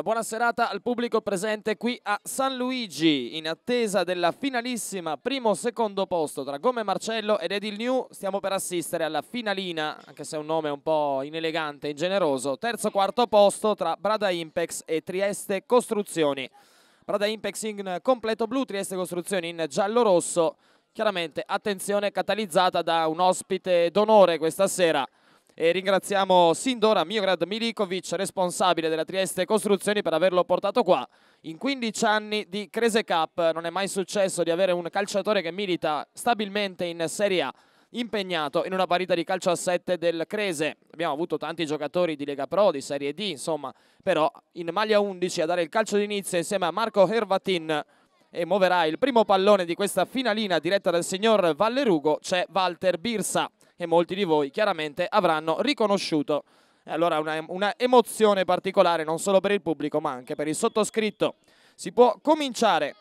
Una buona serata al pubblico presente qui a San Luigi in attesa della finalissima primo-secondo posto tra Gomme Marcello ed Edil New. Stiamo per assistere alla finalina, anche se è un nome un po' inelegante, e ingeneroso. Terzo-quarto posto tra Brada Impex e Trieste Costruzioni. Prada Impex in completo blu, Trieste Costruzioni in giallo-rosso. Chiaramente attenzione catalizzata da un ospite d'onore questa sera e ringraziamo sin d'ora Miograd Milikovic, responsabile della Trieste Costruzioni, per averlo portato qua. In 15 anni di Crese Cup non è mai successo di avere un calciatore che milita stabilmente in Serie A impegnato in una partita di calcio a 7 del Crese. Abbiamo avuto tanti giocatori di Lega Pro, di Serie D, insomma, però in maglia 11 a dare il calcio d'inizio insieme a Marco Hervatin e muoverà il primo pallone di questa finalina diretta dal signor Vallerugo c'è Walter Birsa e molti di voi chiaramente avranno riconosciuto. E allora una, una emozione particolare non solo per il pubblico ma anche per il sottoscritto. Si può cominciare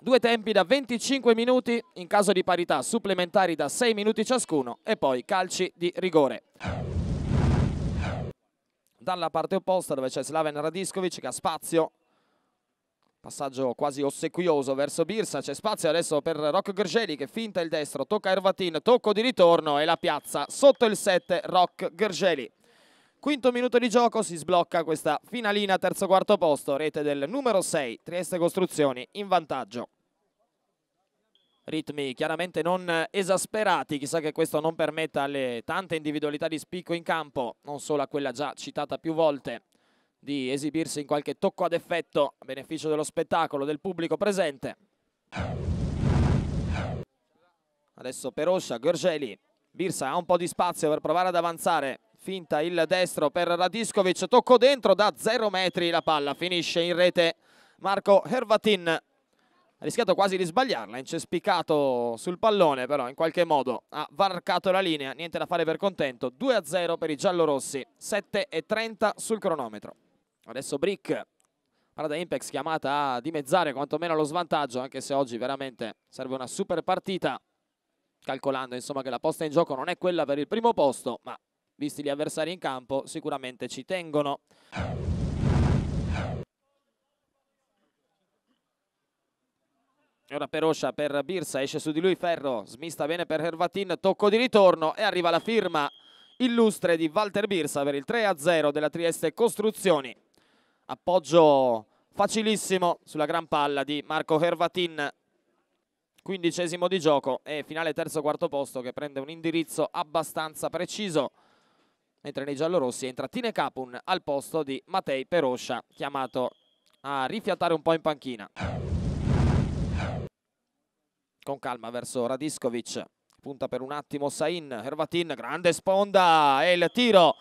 due tempi da 25 minuti, in caso di parità supplementari da 6 minuti ciascuno e poi calci di rigore. Dalla parte opposta dove c'è Slaven Radiskovic che ha spazio Passaggio quasi ossequioso verso Birsa, c'è spazio adesso per Rocco Gergeli che finta il destro, tocca Ervatin, tocco di ritorno e la piazza sotto il 7 Rock Gergeli. Quinto minuto di gioco, si sblocca questa finalina terzo quarto posto, rete del numero 6, Trieste Costruzioni in vantaggio. Ritmi chiaramente non esasperati, chissà che questo non permetta alle tante individualità di spicco in campo, non solo a quella già citata più volte di esibirsi in qualche tocco ad effetto a beneficio dello spettacolo del pubblico presente. Adesso Peroscia, Gorgeli, Birsa ha un po' di spazio per provare ad avanzare, finta il destro per Radiskovic, tocco dentro da 0 metri la palla, finisce in rete Marco Hervatin, ha rischiato quasi di sbagliarla, incespicato sul pallone però in qualche modo ha varcato la linea, niente da fare per contento, 2-0 per i giallorossi, 7-30 sul cronometro. Adesso Brick, parata Impex chiamata a dimezzare quantomeno lo svantaggio, anche se oggi veramente serve una super partita, calcolando insomma che la posta in gioco non è quella per il primo posto, ma visti gli avversari in campo sicuramente ci tengono. ora Peroscia per Birsa, esce su di lui Ferro, smista bene per Hervatin, tocco di ritorno e arriva la firma illustre di Walter Birsa per il 3-0 della Trieste Costruzioni appoggio facilissimo sulla gran palla di Marco Hervatin quindicesimo di gioco e finale terzo quarto posto che prende un indirizzo abbastanza preciso mentre nei giallorossi entra Tine Capun al posto di Matei Peroscia chiamato a rifiatare un po' in panchina con calma verso Radiskovic punta per un attimo Sain, Hervatin, grande sponda e il tiro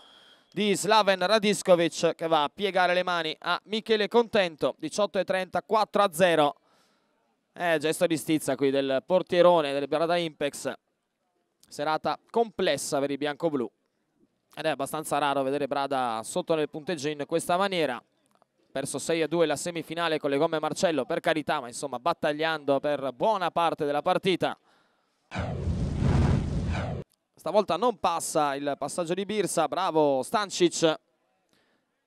di Slaven Radiskovic che va a piegare le mani a Michele Contento, 18-30, 4-0. Eh, gesto di stizza qui del portierone del Brada Impex. Serata complessa per i bianco-blu. Ed è abbastanza raro vedere Brada sotto nel punteggio in questa maniera. Perso 6-2 la semifinale con le gomme Marcello, per carità, ma insomma battagliando per buona parte della partita stavolta non passa il passaggio di Birsa, bravo Stancic.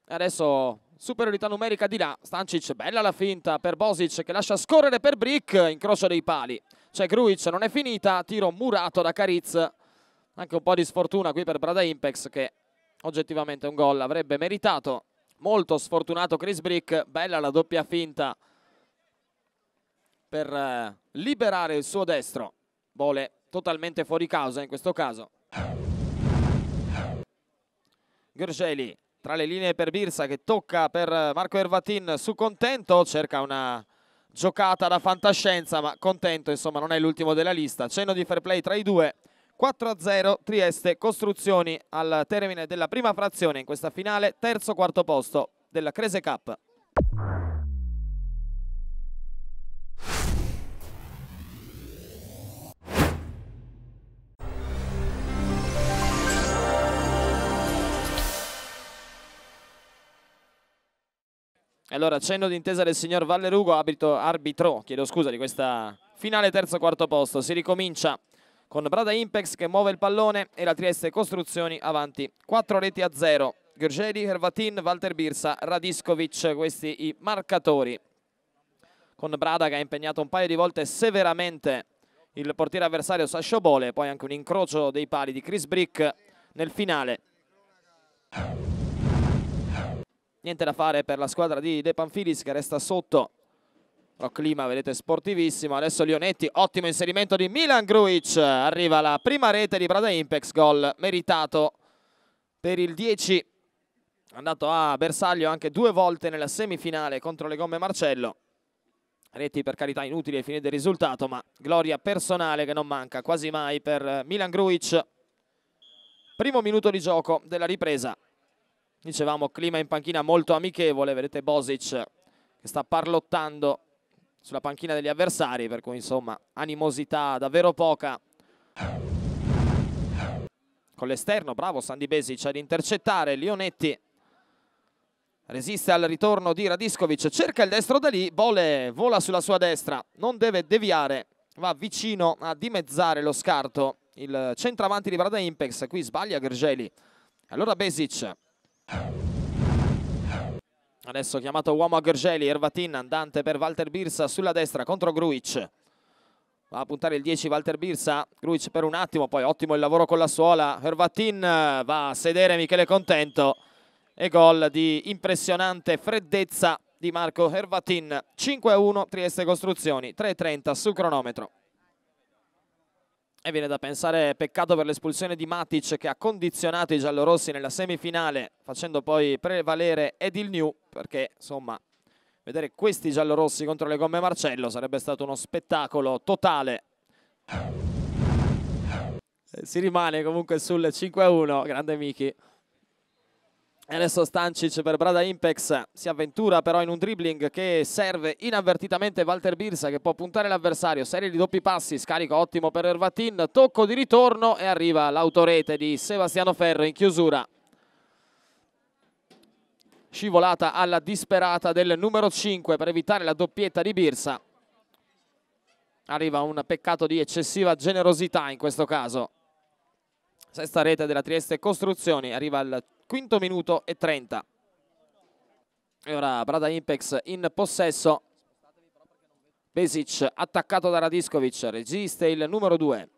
Adesso superiorità numerica di là, Stancic, bella la finta per Bosic che lascia scorrere per Brick, incrocio dei pali. C'è Gruic, non è finita, tiro murato da Cariz. Anche un po' di sfortuna qui per Brada Impex che oggettivamente un gol avrebbe meritato. Molto sfortunato Chris Brick, bella la doppia finta per eh, liberare il suo destro. Bole totalmente fuori causa in questo caso. Gergeli tra le linee per Birsa che tocca per Marco Ervatin su Contento, cerca una giocata da fantascienza ma Contento insomma non è l'ultimo della lista, cenno di fair play tra i due, 4-0 Trieste Costruzioni al termine della prima frazione in questa finale, terzo quarto posto della Crese Cup. E allora accenno d'intesa del signor Vallerugo, abito, arbitro chiedo scusa, di questa finale terzo quarto posto. Si ricomincia con Brada Impex che muove il pallone e la Trieste Costruzioni avanti 4 reti a 0. Gurgeli, Hervatin, Walter Birsa, Radiskovic, questi i marcatori. Con Brada che ha impegnato un paio di volte severamente il portiere avversario Sascio Bole, poi anche un incrocio dei pali di Chris Brick nel finale niente da fare per la squadra di De Panfilis che resta sotto però clima vedete sportivissimo adesso Lionetti ottimo inserimento di Milan Gruic arriva la prima rete di Brada Impex gol meritato per il 10 andato a bersaglio anche due volte nella semifinale contro le gomme Marcello reti per carità inutili ai fini del risultato ma gloria personale che non manca quasi mai per Milan Gruic primo minuto di gioco della ripresa Dicevamo clima in panchina molto amichevole, vedete Bosic che sta parlottando sulla panchina degli avversari, per cui insomma animosità davvero poca. Con l'esterno, bravo Sandy Besic ad intercettare, Lionetti resiste al ritorno di Radiskovic, cerca il destro da lì, Bole vola sulla sua destra, non deve deviare, va vicino a dimezzare lo scarto il centravanti di Brada Impex, qui sbaglia Gergeli. Allora Besic Adesso chiamato uomo a Gergeli, Ervatin, andante per Walter Birsa sulla destra contro Gruic. Va a puntare il 10 Walter Birsa, Gruic per un attimo, poi ottimo il lavoro con la suola. Ervatin va a sedere Michele Contento e gol di impressionante freddezza di Marco Ervatin. 5-1 Trieste Costruzioni, 3-30 sul cronometro e viene da pensare peccato per l'espulsione di Matic che ha condizionato i giallorossi nella semifinale facendo poi prevalere Edil New perché insomma vedere questi giallorossi contro le gomme Marcello sarebbe stato uno spettacolo totale eh, si rimane comunque sul 5-1 grande Michi e adesso Stancic per Brada Impex si avventura però in un dribbling che serve inavvertitamente Walter Birsa che può puntare l'avversario, serie di doppi passi, scarico ottimo per Ervatin, tocco di ritorno e arriva l'autorete di Sebastiano Ferro in chiusura. Scivolata alla disperata del numero 5 per evitare la doppietta di Birsa. Arriva un peccato di eccessiva generosità in questo caso. Sesta rete della Trieste Costruzioni, arriva al quinto minuto e 30. E ora Prada Impex in possesso. Besic attaccato da Radiskovic, resiste il numero 2.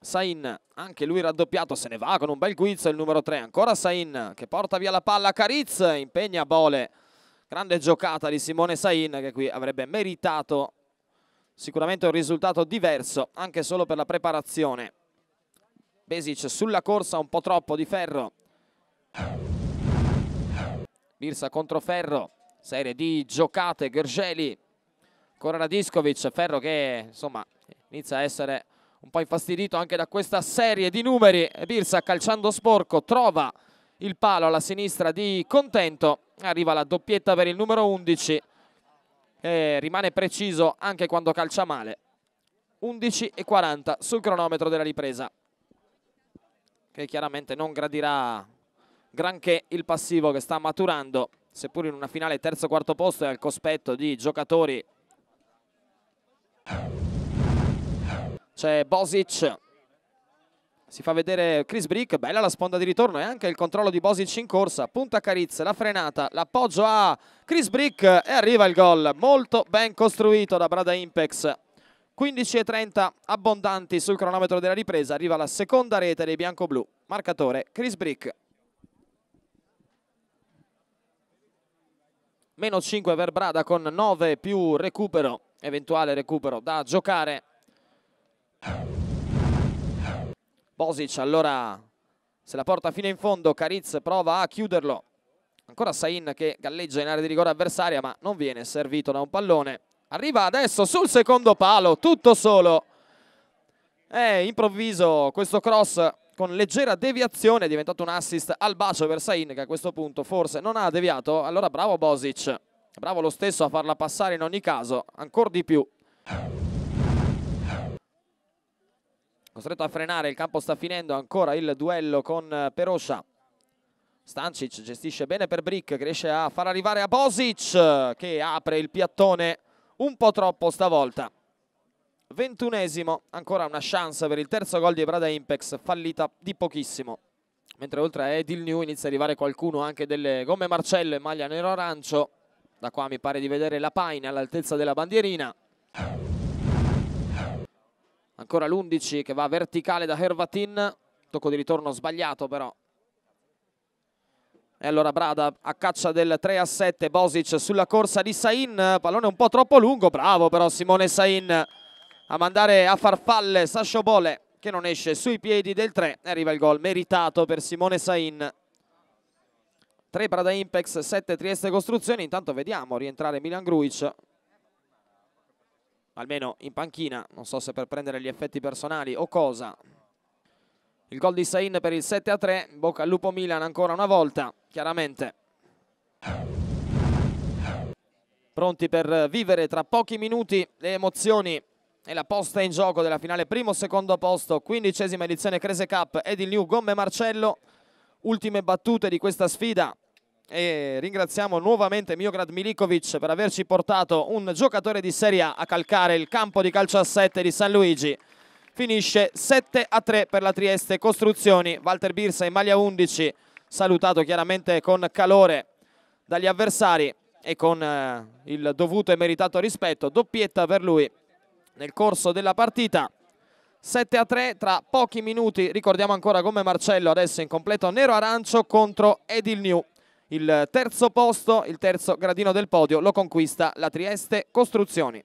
Sain, anche lui raddoppiato, se ne va con un bel guizzo il numero 3. Ancora Sain che porta via la palla, Cariz impegna Bole. Grande giocata di Simone Sain che qui avrebbe meritato sicuramente un risultato diverso anche solo per la preparazione. Besic sulla corsa un po' troppo di Ferro. Birsa contro Ferro, serie di giocate, Gergeli, ancora Radiscovic, Ferro che insomma inizia a essere un po' infastidito anche da questa serie di numeri. Birsa calciando sporco trova il palo alla sinistra di Contento, arriva la doppietta per il numero 11 eh, rimane preciso anche quando calcia male. 11 e 40 sul cronometro della ripresa, che chiaramente non gradirà granché il passivo che sta maturando, seppur in una finale terzo-quarto posto e al cospetto di giocatori. C'è Bosic si fa vedere Chris Brick, bella la sponda di ritorno e anche il controllo di Bosic in corsa, punta Cariz, la frenata, l'appoggio a Chris Brick e arriva il gol, molto ben costruito da Brada Impex. 15.30 abbondanti sul cronometro della ripresa, arriva la seconda rete dei bianco-blu, marcatore Chris Brick. Meno 5 per Brada con 9 più recupero, eventuale recupero da giocare Bosic allora se la porta fino in fondo, Cariz prova a chiuderlo. Ancora Sain che galleggia in area di rigore avversaria ma non viene servito da un pallone. Arriva adesso sul secondo palo, tutto solo. È improvviso questo cross con leggera deviazione, è diventato un assist al bacio per Sain che a questo punto forse non ha deviato. Allora bravo Bosic, bravo lo stesso a farla passare in ogni caso, ancora di più costretto a frenare, il campo sta finendo, ancora il duello con eh, Peroscia. Stancic gestisce bene per Brick che riesce a far arrivare a Bosic che apre il piattone un po' troppo stavolta. Ventunesimo, ancora una chance per il terzo gol di Brada Impex, fallita di pochissimo. Mentre oltre a Edil New inizia a arrivare qualcuno anche delle gomme Marcello e maglia nero-arancio. Da qua mi pare di vedere la Paine all'altezza della bandierina. Ancora l'11 che va verticale da Hervatin. Tocco di ritorno sbagliato però. E allora Brada a caccia del 3 a 7, Bosic sulla corsa di Sain, pallone un po' troppo lungo, bravo però Simone Sain a mandare a farfalle Sascio Bole che non esce sui piedi del 3 e arriva il gol meritato per Simone Sain. 3 Brada Impex, 7 Trieste Costruzioni, intanto vediamo rientrare Milan Gruic, almeno in panchina, non so se per prendere gli effetti personali o cosa. Il gol di Sain per il 7 3, bocca al lupo Milan ancora una volta, chiaramente. Pronti per vivere tra pochi minuti le emozioni e la posta in gioco della finale primo-secondo posto, quindicesima edizione Crese Cup ed il New Gomme Marcello. Ultime battute di questa sfida e ringraziamo nuovamente Miograd Milikovic per averci portato un giocatore di Serie A a calcare il campo di calcio a 7 di San Luigi. Finisce 7 a 3 per la Trieste Costruzioni, Walter Birsa in maglia 11, salutato chiaramente con calore dagli avversari e con eh, il dovuto e meritato rispetto, doppietta per lui nel corso della partita. 7 a 3 tra pochi minuti, ricordiamo ancora come Marcello adesso in completo nero-arancio contro Edil New. Il terzo posto, il terzo gradino del podio lo conquista la Trieste Costruzioni.